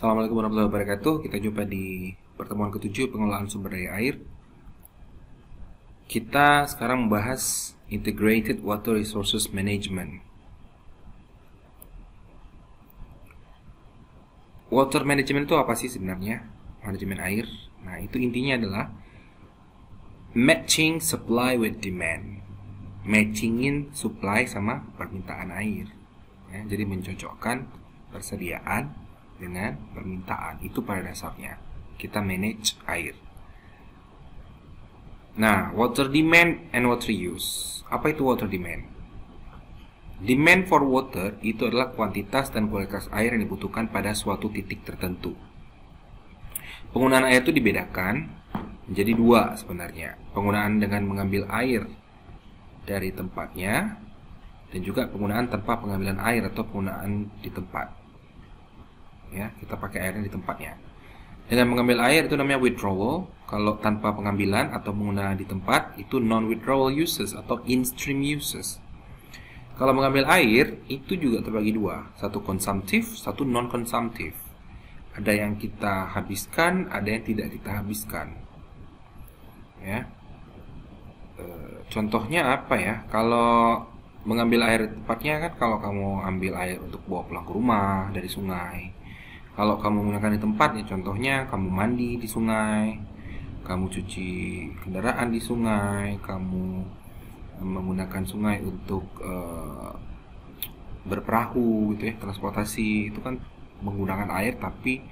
Assalamualaikum warahmatullahi wabarakatuh. Kita jumpa di pertemuan ketujuh pengelolaan sumber daya air. Kita sekarang membahas Integrated Water Resources Management. Water management itu apa sih sebenarnya? Manajemen air. Nah, itu intinya adalah matching supply with demand. Matchingin supply sama permintaan air. Ya, jadi mencocokkan persediaan dengan permintaan. Itu pada dasarnya kita manage air. Nah, water demand and water use. Apa itu water demand? Demand for water itu adalah kuantitas dan kualitas air yang dibutuhkan pada suatu titik tertentu. Penggunaan air itu dibedakan menjadi dua sebenarnya. Penggunaan dengan mengambil air dari tempatnya dan juga penggunaan tanpa pengambilan air atau penggunaan di tempat ya kita pakai airnya di tempatnya dengan mengambil air itu namanya withdrawal kalau tanpa pengambilan atau menggunakan di tempat itu non withdrawal uses atau in stream uses kalau mengambil air itu juga terbagi dua satu konsumtif satu non konsumtif ada yang kita habiskan ada yang tidak kita habiskan ya e, contohnya apa ya kalau mengambil air tempatnya kan kalau kamu ambil air untuk bawa pulang ke rumah dari sungai kalau kamu menggunakan di tempat ya contohnya kamu mandi di sungai, kamu cuci kendaraan di sungai, kamu eh, menggunakan sungai untuk uh, berperahu gitu ya, transportasi itu kan menggunakan air tapi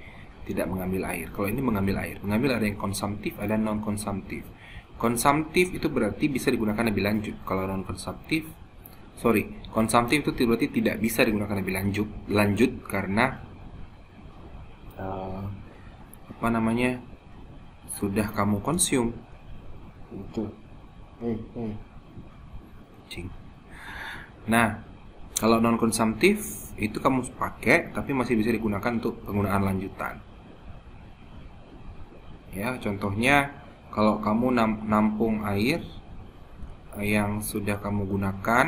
tidak mengambil air. Kalau ini mengambil air, mengambil ada yang konsumtif, ada non konsumtif. Konsumtif itu berarti bisa digunakan lebih lanjut. Kalau non konsumtif, sorry, konsumtif itu berarti tidak bisa digunakan lebih lanjut, lanjut karena uh, apa namanya sudah kamu konsum itu eh, eh. nah kalau non konsumtif itu kamu pakai tapi masih bisa digunakan untuk penggunaan lanjutan ya contohnya kalau kamu nampung air eh, yang sudah kamu gunakan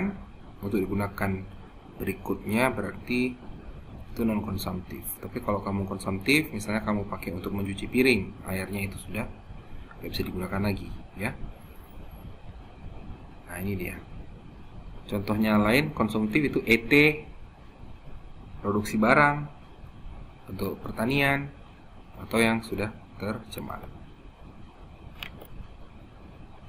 untuk digunakan berikutnya berarti itu non konsumtif tapi kalau kamu konsumtif misalnya kamu pakai untuk mencuci piring airnya itu sudah tidak bisa digunakan lagi ya nah ini dia contohnya lain konsumtif itu ET produksi barang untuk pertanian atau yang sudah tercemar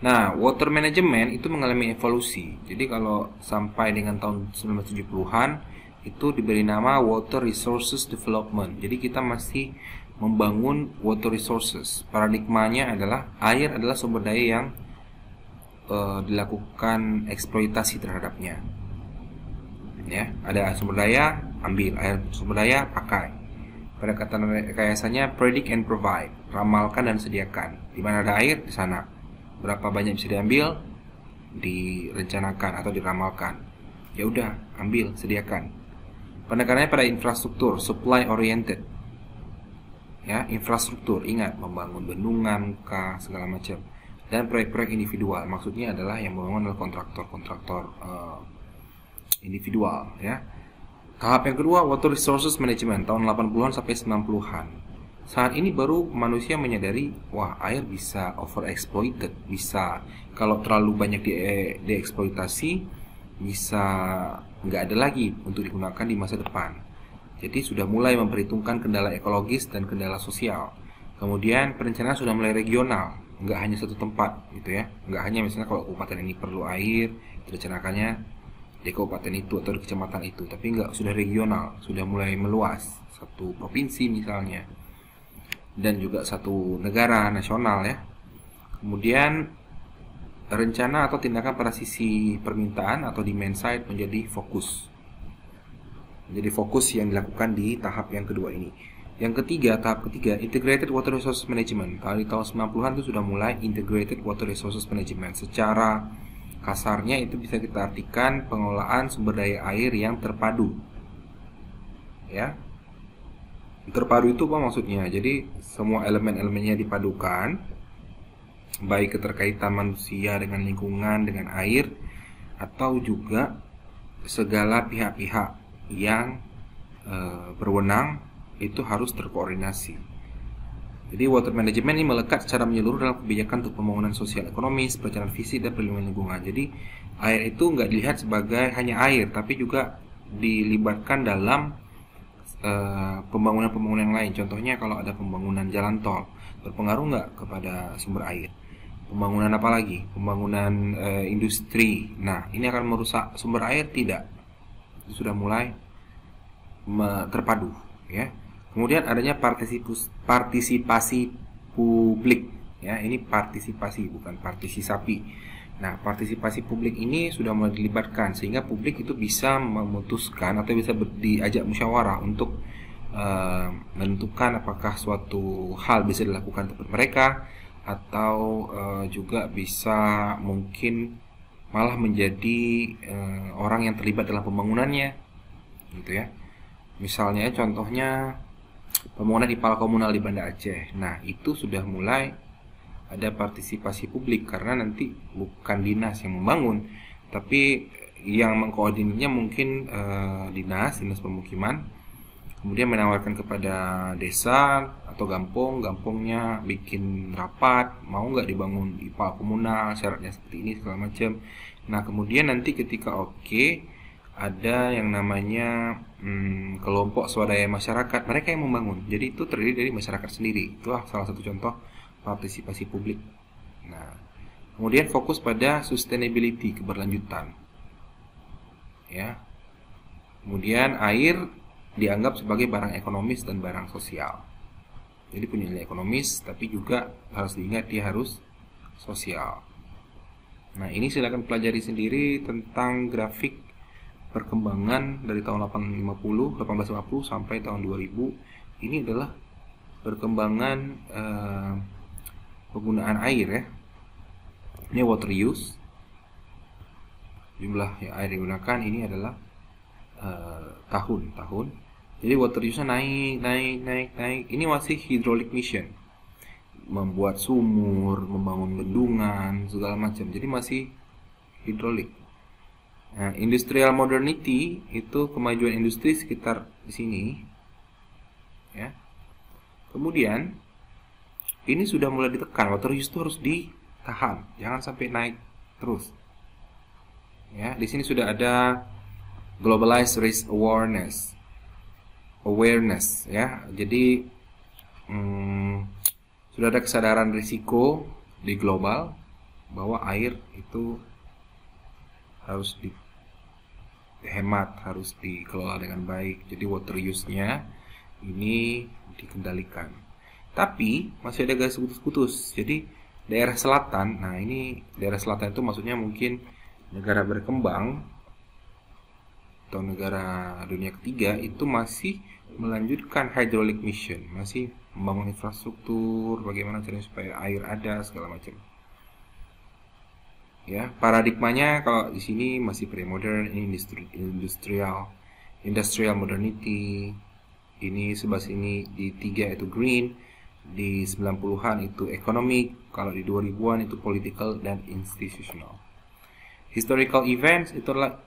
Nah, water management itu mengalami evolusi. Jadi kalau sampai dengan tahun 1970-an itu diberi nama Water Resources Development. Jadi kita masih membangun water resources. Paradigmanya adalah air adalah sumber daya yang e, dilakukan eksploitasi terhadapnya. Ya, ada sumber daya, ambil air sumber daya, pakai. Pada kata rekayasanya predict and provide, ramalkan dan sediakan. Di mana ada air di sana. Berapa banyak bisa diambil? Direncanakan atau diramalkan. Ya udah, ambil, sediakan Penekanannya pada infrastruktur, supply oriented. Ya, infrastruktur, ingat membangun bendungan, kah, segala macam. Dan proyek-proyek individual, maksudnya adalah yang membangun adalah kontraktor-kontraktor uh, individual, ya. Tahap yang kedua, water resources management tahun 80-an sampai 90-an. Saat ini baru manusia menyadari, wah air bisa over exploited, bisa kalau terlalu banyak di eh, dieksploitasi bisa nggak ada lagi untuk digunakan di masa depan. Jadi sudah mulai memperhitungkan kendala ekologis dan kendala sosial. Kemudian perencanaan sudah mulai regional, nggak hanya satu tempat gitu ya. Nggak hanya misalnya kalau kabupaten ini perlu air, direncanakannya di kabupaten itu atau di kecamatan itu, tapi nggak sudah regional, sudah mulai meluas satu provinsi misalnya dan juga satu negara nasional ya. Kemudian rencana atau tindakan pada sisi permintaan atau demand side menjadi fokus. Menjadi fokus yang dilakukan di tahap yang kedua ini. Yang ketiga, tahap ketiga, Integrated Water Resources Management. Kalau di tahun 90-an itu sudah mulai Integrated Water Resources Management. Secara kasarnya itu bisa kita artikan pengelolaan sumber daya air yang terpadu. Ya. Terpadu itu apa maksudnya? Jadi semua elemen-elemennya dipadukan baik keterkaitan manusia dengan lingkungan, dengan air, atau juga segala pihak-pihak yang e, berwenang itu harus terkoordinasi. Jadi water management ini melekat secara menyeluruh dalam kebijakan untuk pembangunan sosial ekonomi, perencanaan visi dan perlindungan lingkungan. Jadi air itu nggak dilihat sebagai hanya air, tapi juga dilibatkan dalam eh, pembangunan-pembangunan uh, lain. Contohnya kalau ada pembangunan jalan tol, berpengaruh nggak kepada sumber air? Pembangunan apa lagi? Pembangunan e, industri. Nah, ini akan merusak sumber air tidak? Sudah mulai terpadu, ya. Kemudian adanya partisipasi publik, ya. Ini partisipasi bukan partisi sapi. Nah, partisipasi publik ini sudah mulai dilibatkan sehingga publik itu bisa memutuskan atau bisa diajak musyawarah untuk eh, menentukan apakah suatu hal bisa dilakukan tempat mereka atau uh, juga bisa mungkin malah menjadi uh, orang yang terlibat dalam pembangunannya gitu ya misalnya contohnya pembangunan ipal komunal di Banda Aceh nah itu sudah mulai ada partisipasi publik karena nanti bukan dinas yang membangun tapi yang mengkoordinirnya mungkin uh, dinas dinas pemukiman kemudian menawarkan kepada desa atau gampung, gampungnya bikin rapat, mau nggak dibangun IPA komunal, syaratnya seperti ini segala macam. Nah kemudian nanti ketika oke okay, ada yang namanya hmm, kelompok swadaya masyarakat, mereka yang membangun. Jadi itu terdiri dari masyarakat sendiri. Itulah salah satu contoh partisipasi publik. Nah kemudian fokus pada sustainability keberlanjutan. Ya, kemudian air dianggap sebagai barang ekonomis dan barang sosial. Jadi punya nilai ekonomis, tapi juga harus diingat dia harus sosial. Nah ini silakan pelajari sendiri tentang grafik perkembangan dari tahun 1850, 1850 sampai tahun 2000. Ini adalah perkembangan eh, penggunaan air ya. Ini water use. Jumlah yang air digunakan ini adalah tahun-tahun. Eh, jadi water use naik, naik, naik, naik. Ini masih hidrolik mission. Membuat sumur, membangun bendungan, segala macam. Jadi masih hidrolik. Nah, industrial modernity itu kemajuan industri sekitar di sini. Ya. Kemudian ini sudah mulai ditekan. Water use itu harus ditahan, jangan sampai naik terus. Ya, di sini sudah ada globalized risk awareness awareness ya. Jadi hmm, sudah ada kesadaran risiko di global bahwa air itu harus dihemat, harus dikelola dengan baik. Jadi water use-nya ini dikendalikan. Tapi masih ada garis putus-putus. Jadi daerah selatan, nah ini daerah selatan itu maksudnya mungkin negara berkembang atau negara dunia ketiga itu masih melanjutkan hydraulic mission, masih membangun infrastruktur, bagaimana caranya supaya air ada segala macam. Ya, paradigmanya kalau di sini masih premodern, ini industri, industrial, industrial modernity. Ini sebelah sini di tiga itu green, di 90-an itu economic, kalau di 2000-an itu political dan institutional. Historical events itu adalah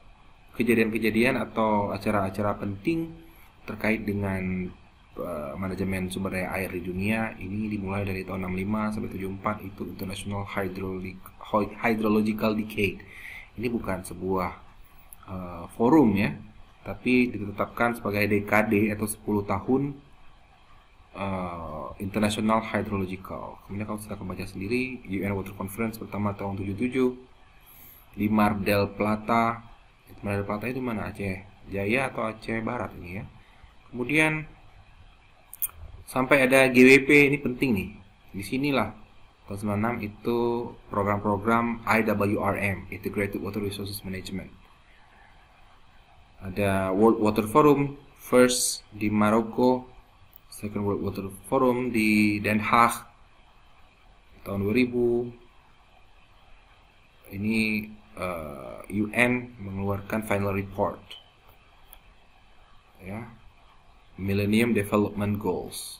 kejadian-kejadian atau acara-acara penting terkait dengan uh, manajemen sumber daya air di dunia ini dimulai dari tahun 65 sampai 74 itu International Hydrological Decade. Ini bukan sebuah uh, forum ya, tapi ditetapkan sebagai Dkd atau 10 tahun uh, International Hydrological. Kemudian kalau kita baca sendiri UN Water Conference pertama tahun 77 di Mar del Plata Manado pantai itu mana Aceh Jaya atau Aceh Barat ini ya kemudian sampai ada GWP ini penting nih disinilah tahun 96 itu program-program IWRM Integrated Water Resources Management ada World Water Forum first di Maroko Second World Water Forum di Den Haag tahun 2000 ini uh, eh, UN mengeluarkan final report ya Millennium Development Goals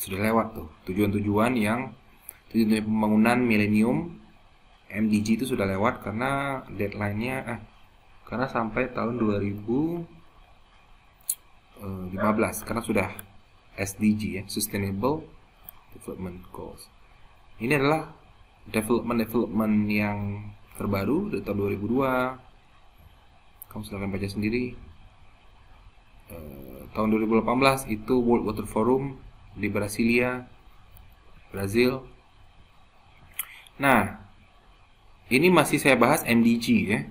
sudah lewat tuh tujuan-tujuan yang tujuan pembangunan Millennium MDG itu sudah lewat karena deadline-nya eh, karena sampai tahun 2015 eh, karena sudah SDG ya Sustainable Development Goals ini adalah development development yang terbaru dari tahun 2002 kamu silahkan baca sendiri e, tahun 2018 itu World Water Forum di Brasilia Brazil nah ini masih saya bahas MDG ya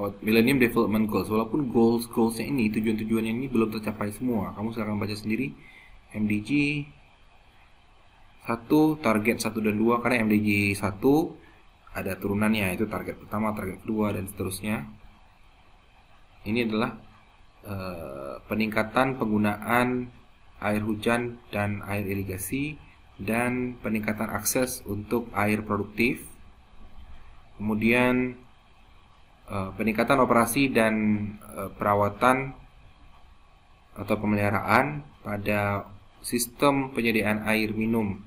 oh, Millennium Development Goals walaupun goals goalsnya ini tujuan-tujuannya ini belum tercapai semua kamu silahkan baca sendiri MDG 1 target 1 dan 2 karena MDG 1 ada turunannya itu target pertama, target kedua dan seterusnya. Ini adalah e, peningkatan penggunaan air hujan dan air irigasi dan peningkatan akses untuk air produktif. Kemudian e, peningkatan operasi dan e, perawatan atau pemeliharaan pada sistem penyediaan air minum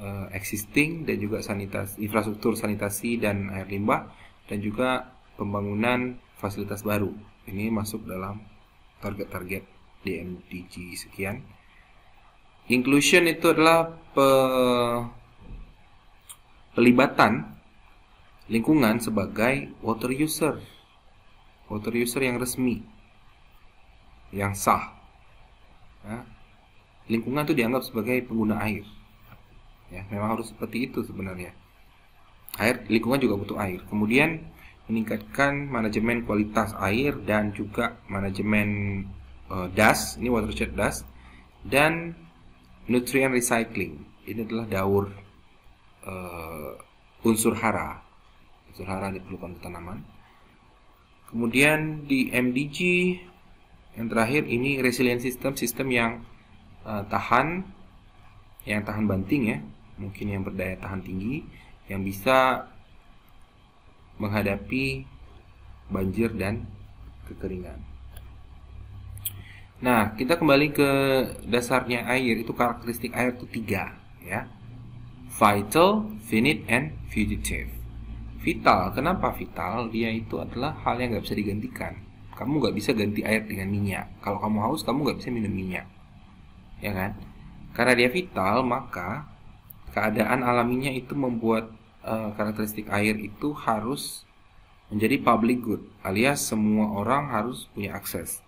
uh, existing dan juga sanitasi infrastruktur sanitasi dan air limbah dan juga pembangunan fasilitas baru. Ini masuk dalam target-target DMDG sekian. Inclusion itu adalah pe pelibatan lingkungan sebagai water user. Water user yang resmi yang sah. Nah, lingkungan itu dianggap sebagai pengguna air ya memang harus seperti itu sebenarnya air lingkungan juga butuh air kemudian meningkatkan manajemen kualitas air dan juga manajemen uh, eh, das ini watershed das dan nutrient recycling ini adalah daur uh, unsur hara unsur hara yang diperlukan untuk tanaman kemudian di MDG yang terakhir ini resilient system sistem yang uh, tahan yang tahan banting ya mungkin yang berdaya tahan tinggi yang bisa menghadapi banjir dan kekeringan. Nah, kita kembali ke dasarnya air. Itu karakteristik air itu tiga, ya. Vital, finite, and fugitive. Vital, kenapa vital? Dia itu adalah hal yang nggak bisa digantikan. Kamu nggak bisa ganti air dengan minyak. Kalau kamu haus, kamu nggak bisa minum minyak, ya kan? Karena dia vital, maka keadaan alaminya itu membuat uh, karakteristik air itu harus menjadi public good, alias semua orang harus punya akses.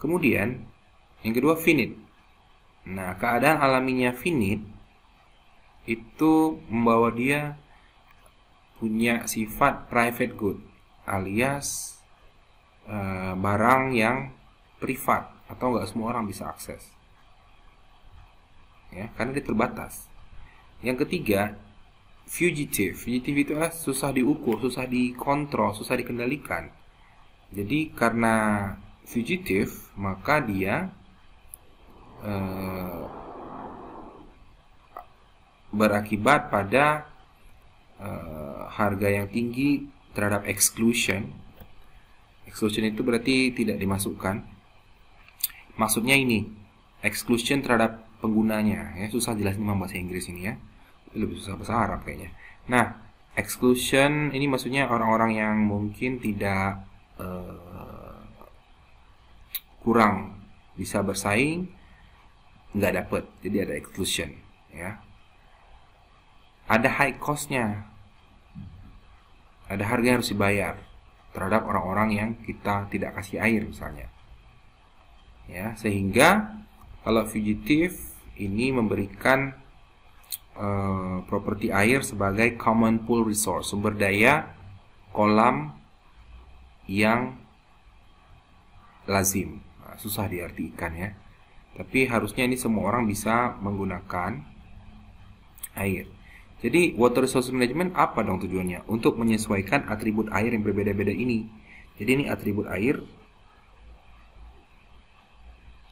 Kemudian, yang kedua finite. Nah, keadaan alaminya finite itu membawa dia punya sifat private good, alias uh, barang yang privat atau nggak semua orang bisa akses ya karena dia terbatas yang ketiga, fugitive. Fugitive itu adalah susah diukur, susah dikontrol, susah dikendalikan. Jadi karena fugitive, maka dia uh, berakibat pada uh, harga yang tinggi terhadap exclusion. Exclusion itu berarti tidak dimasukkan. Maksudnya ini, exclusion terhadap penggunanya ya susah jelasin memang bahasa Inggris ini ya lebih susah bahasa Arab kayaknya. Nah, exclusion ini maksudnya orang-orang yang mungkin tidak uh, kurang bisa bersaing nggak dapet jadi ada exclusion ya ada high costnya ada harga yang harus dibayar terhadap orang-orang yang kita tidak kasih air misalnya ya sehingga kalau fugitive ini memberikan Eh, properti air sebagai common pool resource, sumber daya kolam yang lazim. Nah, susah diartikan ya. Tapi harusnya ini semua orang bisa menggunakan air. Jadi water resource management apa dong tujuannya? Untuk menyesuaikan atribut air yang berbeda-beda ini. Jadi ini atribut air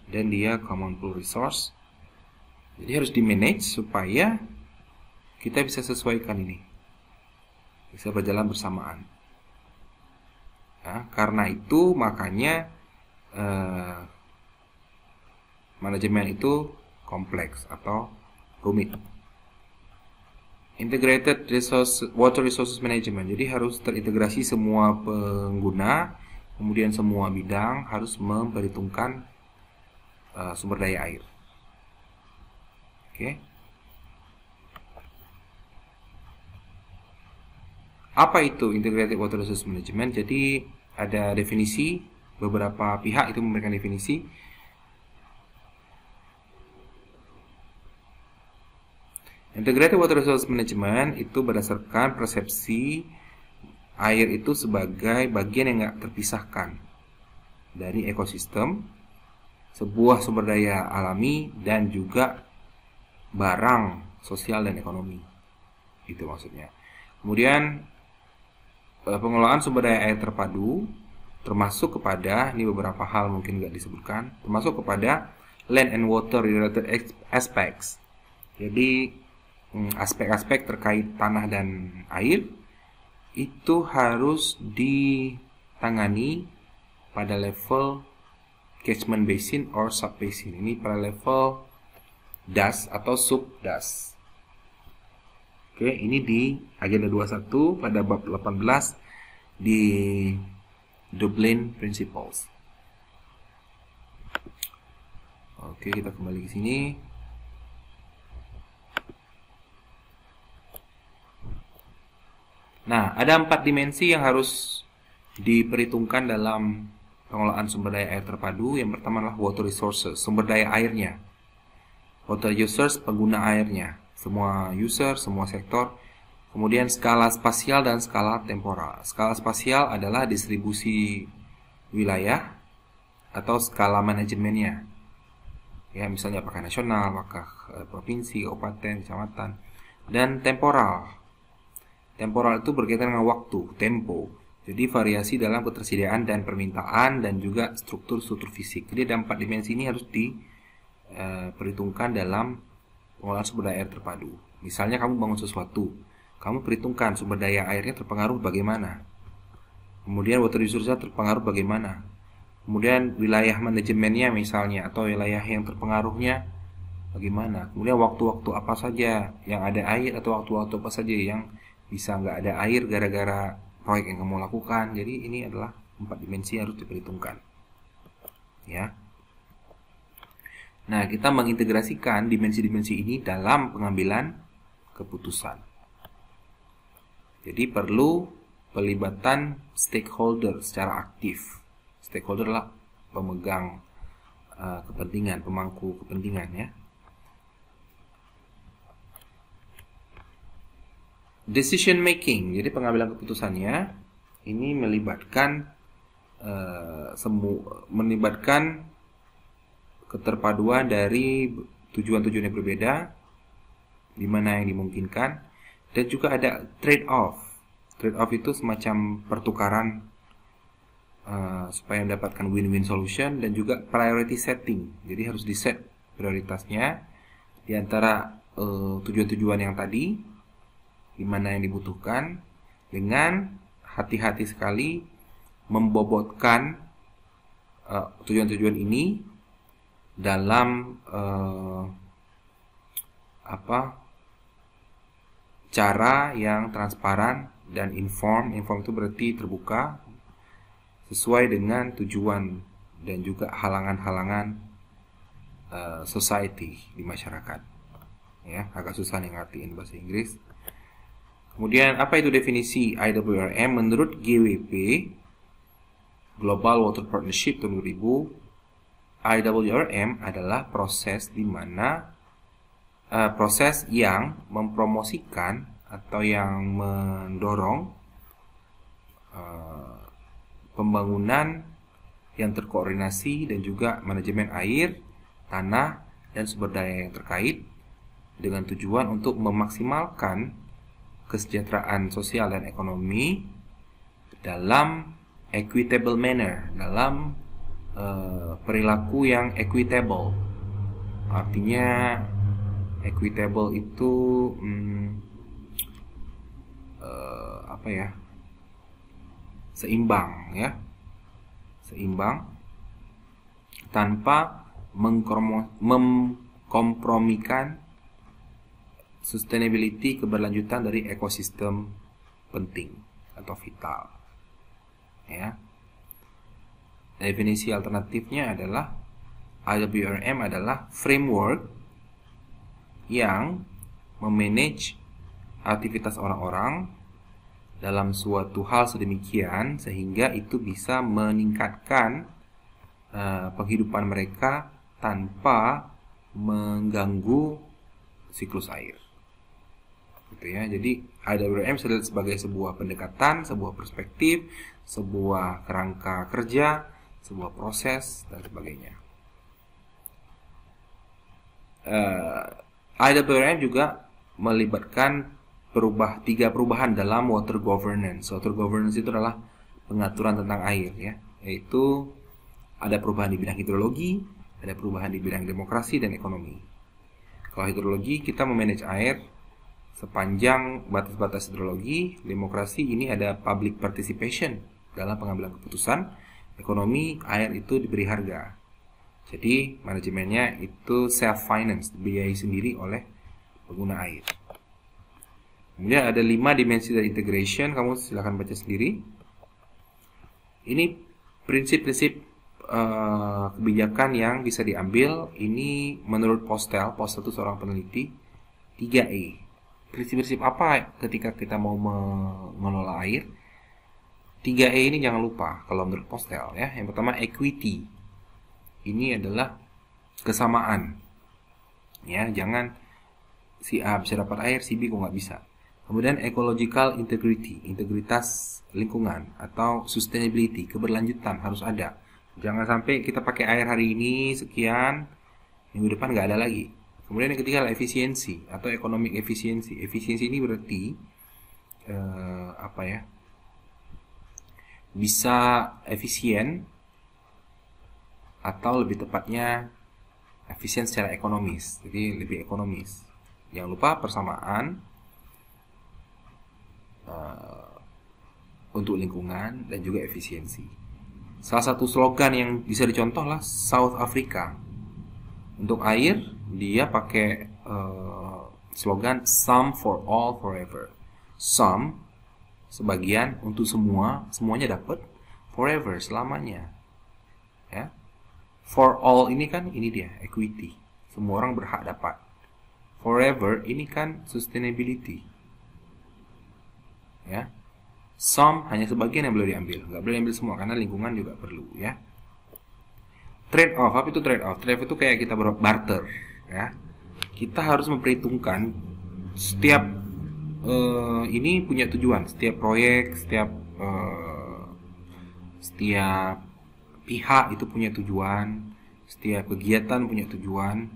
dan dia common pool resource jadi harus di manage supaya kita bisa sesuaikan ini. Bisa berjalan bersamaan. Nah, karena itu makanya eh, manajemen itu kompleks atau rumit. Integrated resource water resources management. Jadi harus terintegrasi semua pengguna, kemudian semua bidang harus memperhitungkan uh, sumber daya air. Oke. Apa itu integrated water resource management? Jadi ada definisi beberapa pihak itu memberikan definisi. Integrated water resource management itu berdasarkan persepsi air itu sebagai bagian yang nggak terpisahkan dari ekosistem, sebuah sumber daya alami dan juga barang, sosial dan ekonomi. Itu maksudnya. Kemudian eh, pengelolaan sumber daya air terpadu termasuk kepada ini beberapa hal mungkin nggak disebutkan termasuk kepada land and water related aspects jadi mm, aspek-aspek terkait tanah dan air itu harus ditangani pada level catchment basin or sub basin ini pada level das atau sub das. Oke, ini di agenda 21 pada bab 18 di Dublin Principles. Oke, kita kembali ke sini. Nah, ada empat dimensi yang harus diperhitungkan dalam pengelolaan sumber daya air terpadu. Yang pertama adalah water resources, sumber daya airnya. Hotel users pengguna airnya, semua user, semua sektor. Kemudian skala spasial dan skala temporal. Skala spasial adalah distribusi wilayah atau skala manajemennya. Ya, misalnya apakah nasional, apakah eh, provinsi, kabupaten, kecamatan. Dan temporal. Temporal itu berkaitan dengan waktu, tempo. Jadi variasi dalam ketersediaan dan permintaan dan juga struktur-struktur fisik. Jadi ada empat dimensi ini harus di Eh, perhitungkan dalam pengelolaan sumber daya air terpadu. Misalnya kamu bangun sesuatu, kamu perhitungkan sumber daya airnya terpengaruh bagaimana. Kemudian water resource-nya terpengaruh bagaimana. Kemudian wilayah manajemennya misalnya atau wilayah yang terpengaruhnya bagaimana. Kemudian waktu-waktu apa saja yang ada air atau waktu-waktu apa saja yang bisa nggak ada air gara-gara proyek yang kamu lakukan. Jadi ini adalah empat dimensi yang harus diperhitungkan. Ya. Nah, kita mengintegrasikan dimensi-dimensi ini dalam pengambilan keputusan. Jadi perlu pelibatan stakeholder secara aktif. Stakeholder adalah pemegang uh, kepentingan, pemangku kepentingan ya. Decision making, jadi pengambilan keputusannya ini melibatkan uh, semu melibatkan keterpaduan dari tujuan-tujuan yang berbeda, di mana yang dimungkinkan, dan juga ada trade-off. Trade-off itu semacam pertukaran uh, supaya mendapatkan win-win solution dan juga priority setting. Jadi harus di set prioritasnya di antara eh, tujuan-tujuan uh, yang tadi, di mana yang dibutuhkan, dengan hati-hati sekali membobotkan eh, tujuan-tujuan uh, tujuan ini dalam uh, apa cara yang transparan dan inform inform itu berarti terbuka sesuai dengan tujuan dan juga halangan-halangan uh, society di masyarakat ya agak susah nih ngertiin bahasa Inggris kemudian apa itu definisi IWRM menurut GWP Global Water Partnership tahun 2000 IWRM adalah proses di mana uh, proses yang mempromosikan atau yang mendorong uh, pembangunan yang terkoordinasi dan juga manajemen air, tanah, dan sumber daya yang terkait dengan tujuan untuk memaksimalkan kesejahteraan sosial dan ekonomi dalam equitable manner, dalam Eh, perilaku yang equitable. Artinya equitable itu hmm, uh, apa ya? Seimbang ya, seimbang tanpa mengkompromikan sustainability keberlanjutan dari ekosistem penting atau vital ya Definisi alternatifnya adalah IWRM adalah framework yang memanage aktivitas orang-orang dalam suatu hal sedemikian sehingga itu bisa meningkatkan uh, penghidupan mereka tanpa mengganggu siklus air. Gitu ya. Jadi IWM sebagai sebuah pendekatan, sebuah perspektif, sebuah kerangka kerja sebuah proses dan sebagainya. Uh, eh, IWRN juga melibatkan perubah tiga perubahan dalam water governance. Water governance itu adalah pengaturan tentang air ya, yaitu ada perubahan di bidang hidrologi, ada perubahan di bidang demokrasi dan ekonomi. Kalau hidrologi kita memanage air sepanjang batas-batas hidrologi, demokrasi ini ada public participation dalam pengambilan keputusan ekonomi air itu diberi harga. Jadi manajemennya itu self finance dibiayai sendiri oleh pengguna air. Kemudian ada lima dimensi dari integration, kamu silahkan baca sendiri. Ini prinsip-prinsip uh, kebijakan yang bisa diambil ini menurut Postel, Postel itu seorang peneliti 3E. Prinsip-prinsip apa ketika kita mau mengelola air? 3E ini jangan lupa kalau menurut Postel ya. Yang pertama equity. Ini adalah kesamaan. Ya, jangan si A bisa dapat air, si B kok nggak bisa. Kemudian ecological integrity, integritas lingkungan atau sustainability, keberlanjutan harus ada. Jangan sampai kita pakai air hari ini sekian, minggu depan nggak ada lagi. Kemudian yang ketiga efisiensi atau economic efficiency. Efisiensi ini berarti eh, apa ya? bisa efisien atau lebih tepatnya efisien secara ekonomis, jadi lebih ekonomis. Jangan lupa persamaan uh, untuk lingkungan dan juga efisiensi. Salah satu slogan yang bisa dicontoh lah South Africa. Untuk air dia pakai uh, slogan Some for all forever. Some sebagian untuk semua, semuanya dapat forever selamanya. Ya. For all ini kan ini dia equity. Semua orang berhak dapat. Forever ini kan sustainability. Ya. Some hanya sebagian yang boleh diambil, nggak boleh diambil semua karena lingkungan juga perlu ya. Trade off apa itu trade off? Trade off itu kayak kita barter ya. Kita harus memperhitungkan setiap uh, ini punya tujuan setiap proyek setiap uh, setiap pihak itu punya tujuan setiap kegiatan punya tujuan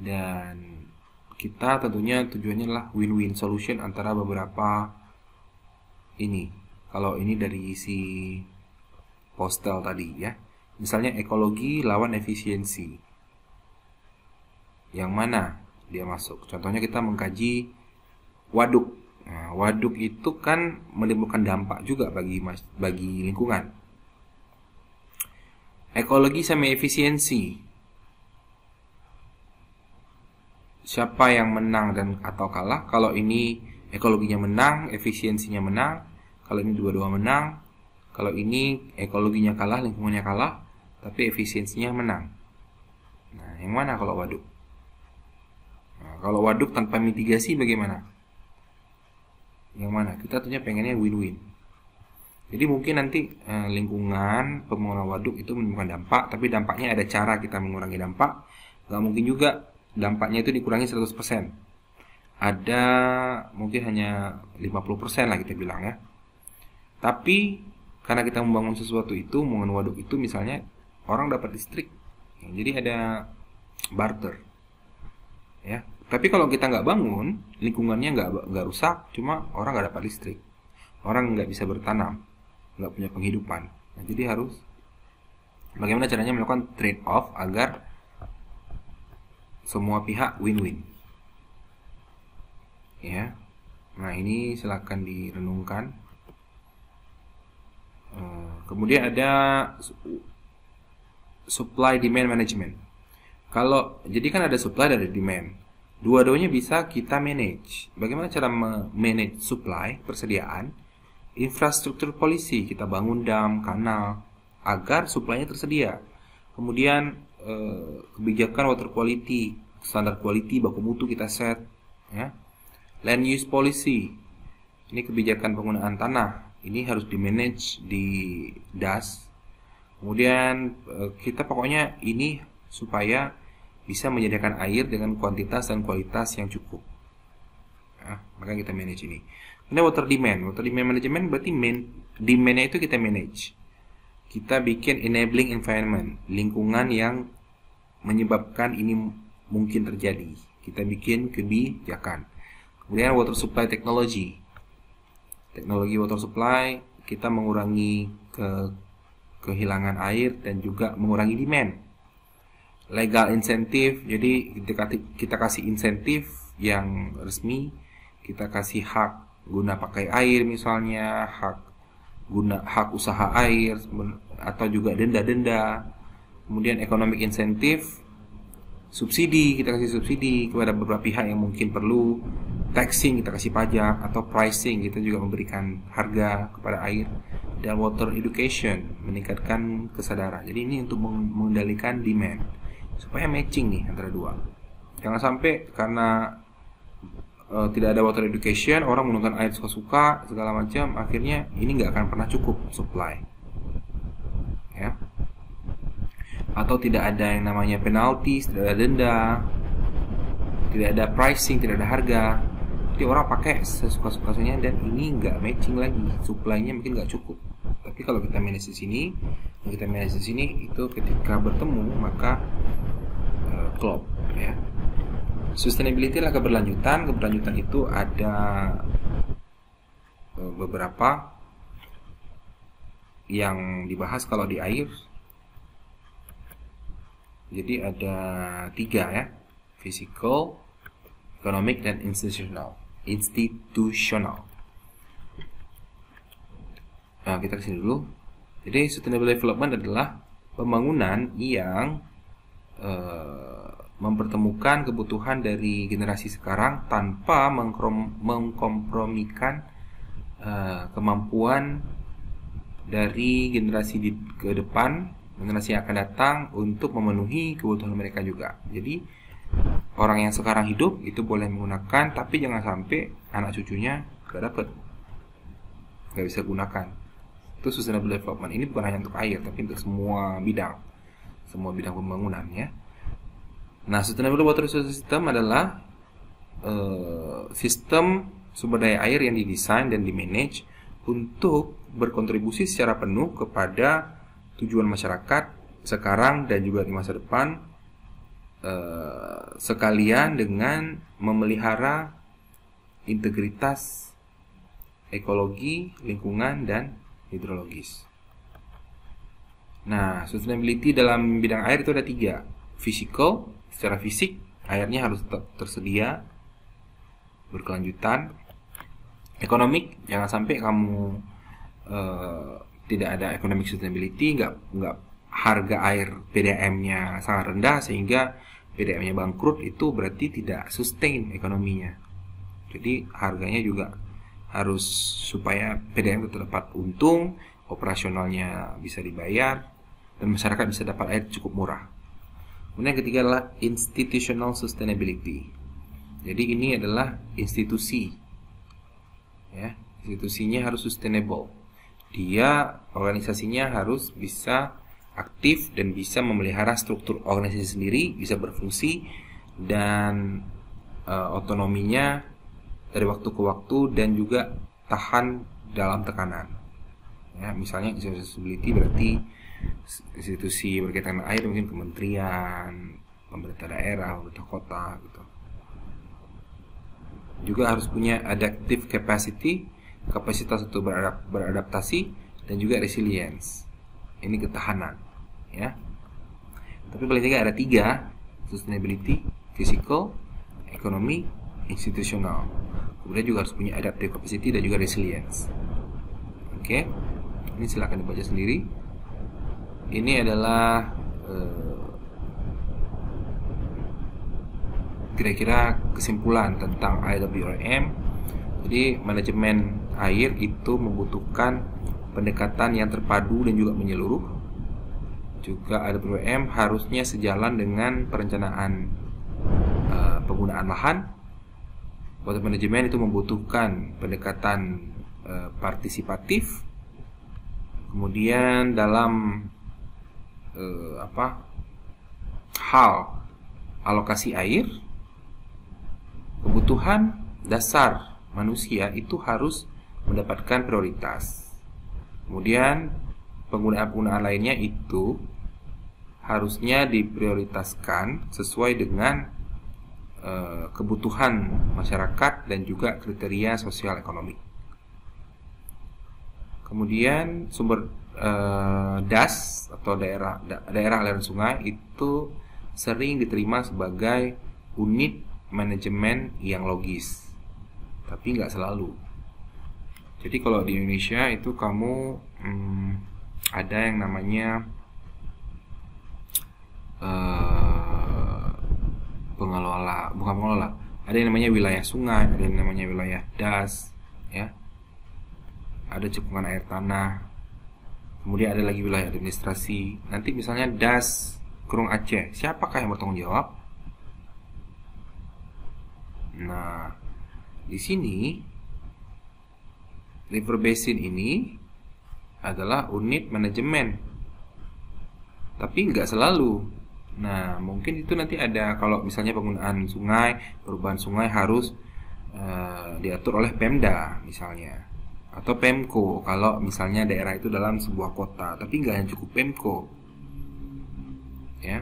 dan kita tentunya tujuannya adalah win-win solution antara beberapa ini kalau ini dari isi postal tadi ya misalnya ekologi lawan efisiensi yang mana dia masuk contohnya kita mengkaji waduk. Nah, waduk itu kan menimbulkan dampak juga bagi mas, bagi lingkungan. Ekologi sama efisiensi. Siapa yang menang dan atau kalah? Kalau ini ekologinya menang, efisiensinya menang. Kalau ini dua-dua menang, kalau ini ekologinya kalah, lingkungannya kalah, tapi efisiensinya menang. Nah, yang mana kalau waduk? Nah, kalau waduk tanpa mitigasi bagaimana? yang mana kita tentunya pengennya win-win jadi mungkin nanti eh, lingkungan pembangunan waduk itu menimbulkan dampak tapi dampaknya ada cara kita mengurangi dampak nggak mungkin juga dampaknya itu dikurangi 100% ada mungkin hanya 50% lah kita bilang ya tapi karena kita membangun sesuatu itu membangun waduk itu misalnya orang dapat listrik jadi ada barter ya tapi kalau kita nggak bangun, lingkungannya nggak nggak rusak, cuma orang nggak dapat listrik, orang nggak bisa bertanam, nggak punya penghidupan. Nah, jadi harus bagaimana caranya melakukan trade off agar semua pihak win-win. Ya, nah ini silahkan direnungkan. Eh, kemudian ada supply demand management. Kalau jadi kan ada supply dan ada demand. Dua-duanya bisa kita manage. Bagaimana cara manage supply, persediaan, infrastruktur polisi, kita bangun dam, kanal, agar supply-nya tersedia. Kemudian eh, kebijakan water quality, standar quality, baku mutu kita set. Ya. Land use policy, ini kebijakan penggunaan tanah, ini harus di manage di DAS. Kemudian eh, kita pokoknya ini supaya bisa menyediakan air dengan kuantitas dan kualitas yang cukup. Nah, maka kita manage ini. Karena water demand. Water demand management berarti main, demand itu kita manage. Kita bikin enabling environment, lingkungan yang menyebabkan ini mungkin terjadi. Kita bikin kebijakan. Kemudian water supply technology. Teknologi water supply kita mengurangi ke kehilangan air dan juga mengurangi demand legal insentif jadi kita, kasih insentif yang resmi kita kasih hak guna pakai air misalnya hak guna hak usaha air atau juga denda-denda kemudian economic insentif subsidi kita kasih subsidi kepada beberapa pihak yang mungkin perlu taxing kita kasih pajak atau pricing kita juga memberikan harga kepada air dan water education meningkatkan kesadaran jadi ini untuk mengendalikan demand supaya matching nih antara dua jangan sampai karena e, tidak ada water education orang menggunakan air suka-suka segala macam akhirnya ini nggak akan pernah cukup supply ya atau tidak ada yang namanya penalti tidak ada denda tidak ada pricing tidak ada harga jadi orang pakai sesuka-sukanya dan ini nggak matching lagi supply-nya mungkin nggak cukup tapi kalau kita manage di sini kita manage di sini itu ketika bertemu maka Klopp ya. Sustainability adalah keberlanjutan. Keberlanjutan itu ada e, beberapa yang dibahas kalau di air. Jadi ada tiga ya, physical, economic, dan institutional. Institutional. Nah, kita kesini dulu. Jadi sustainable development adalah pembangunan yang Eh, mempertemukan kebutuhan dari generasi sekarang tanpa mengkompromikan uh, kemampuan dari generasi di, ke depan, generasi yang akan datang untuk memenuhi kebutuhan mereka juga. Jadi orang yang sekarang hidup itu boleh menggunakan, tapi jangan sampai anak cucunya gak dapet, gak bisa gunakan. Itu sustainable development ini bukan hanya untuk air, tapi untuk semua bidang semua bidang pembangunannya. Nah, sustainable water resource system adalah uh, sistem sumber daya air yang didesain dan dimanage untuk berkontribusi secara penuh kepada tujuan masyarakat sekarang dan juga di masa depan uh, sekalian dengan memelihara integritas ekologi, lingkungan dan hidrologis. Nah, sustainability dalam bidang air itu ada tiga. Physical, secara fisik, airnya harus tetap tersedia, berkelanjutan. Ekonomik, jangan sampai kamu uh, tidak ada economic sustainability, nggak nggak harga air PDM-nya sangat rendah sehingga PDM-nya bangkrut itu berarti tidak sustain ekonominya. Jadi harganya juga harus supaya PDM tetap untung, operasionalnya bisa dibayar dan masyarakat bisa dapat air cukup murah. Kemudian yang ketiga adalah institutional sustainability. Jadi ini adalah institusi. Ya, institusinya harus sustainable. Dia organisasinya harus bisa aktif dan bisa memelihara struktur organisasi sendiri, bisa berfungsi dan uh, otonominya dari waktu ke waktu dan juga tahan dalam tekanan ya misalnya institusi sustainability berarti institusi berkaitan air mungkin kementerian pemerintah daerah pemerintah kota gitu juga harus punya adaptive capacity kapasitas untuk beradap beradaptasi dan juga resilience ini ketahanan ya tapi paling tidak ada tiga sustainability physical ekonomi institusional kemudian juga harus punya adaptive capacity dan juga resilience oke okay? Ini silahkan dibaca sendiri. Ini adalah eh, kira-kira uh, kesimpulan tentang IWRM. Jadi manajemen air itu membutuhkan pendekatan yang terpadu dan juga menyeluruh. Juga IWRM harusnya sejalan dengan perencanaan uh, penggunaan lahan. Water manajemen itu membutuhkan pendekatan uh, partisipatif kemudian dalam eh, apa hal alokasi air kebutuhan dasar manusia itu harus mendapatkan prioritas kemudian penggunaan-penggunaan lainnya itu harusnya diprioritaskan sesuai dengan eh, kebutuhan masyarakat dan juga kriteria sosial ekonomi. Kemudian sumber uh, das atau daerah da, daerah aliran sungai itu sering diterima sebagai unit manajemen yang logis, tapi nggak selalu. Jadi kalau di Indonesia itu kamu hmm, ada yang namanya uh, pengelola, bukan pengelola, ada yang namanya wilayah sungai, ada yang namanya wilayah das, ya ada cekungan air tanah, kemudian ada lagi wilayah administrasi. Nanti misalnya das kurung Aceh, siapakah yang bertanggung jawab? Nah, di sini river basin ini adalah unit manajemen. Tapi nggak selalu. Nah, mungkin itu nanti ada kalau misalnya penggunaan sungai, perubahan sungai harus uh, diatur oleh Pemda misalnya atau Pemko kalau misalnya daerah itu dalam sebuah kota tapi nggak yang cukup Pemko ya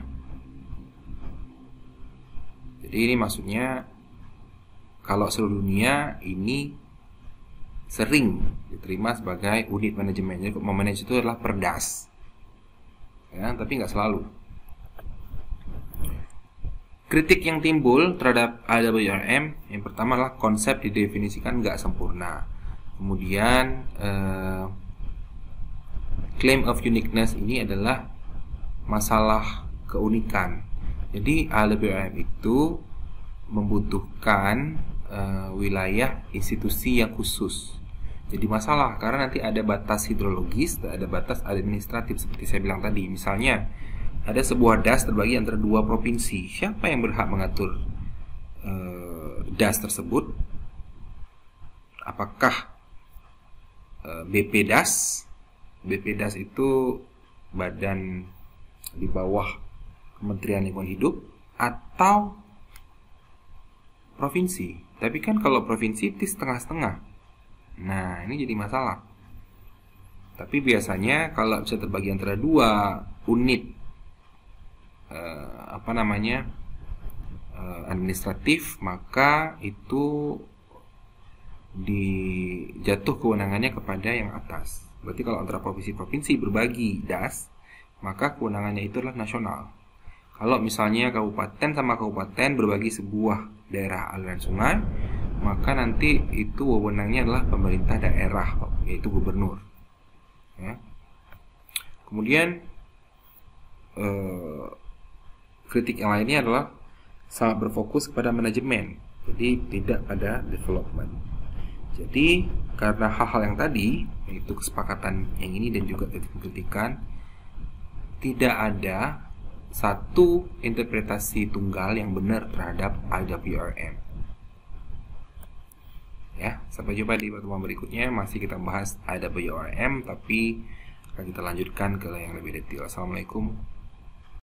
jadi ini maksudnya kalau seluruh dunia ini sering diterima sebagai unit manajemen jadi memanage itu adalah perdas ya tapi nggak selalu Kritik yang timbul terhadap AWRM yang pertama adalah konsep didefinisikan nggak sempurna kemudian uh, claim of uniqueness ini adalah masalah keunikan jadi A itu membutuhkan uh, wilayah institusi yang khusus jadi masalah karena nanti ada batas hidrologis, ada batas administratif seperti saya bilang tadi. Misalnya ada sebuah das terbagi antara dua provinsi. Siapa yang berhak mengatur uh, das tersebut? Apakah Eh, BPDAS. BPDAS itu badan di bawah Kementerian Lingkungan Hidup atau provinsi. Tapi kan kalau provinsi itu setengah-setengah. Nah, ini jadi masalah. Tapi biasanya kalau bisa terbagi antara dua unit eh, apa namanya eh, administratif, maka itu di jatuh kewenangannya kepada yang atas. Berarti kalau antara provinsi-provinsi berbagi das, maka kewenangannya itu adalah nasional. Kalau misalnya kabupaten sama kabupaten berbagi sebuah daerah aliran sungai, maka nanti itu wewenangnya adalah pemerintah daerah, yaitu gubernur. Ya. Kemudian eh, kritik yang lainnya adalah sangat berfokus kepada manajemen, jadi tidak pada development. Jadi karena hal-hal yang tadi yaitu kesepakatan yang ini dan juga titik kritikan tidak ada satu interpretasi tunggal yang benar terhadap IWRM. Ya, sampai jumpa di pertemuan berikutnya masih kita bahas IWRM tapi akan kita lanjutkan ke yang lebih detail. Assalamualaikum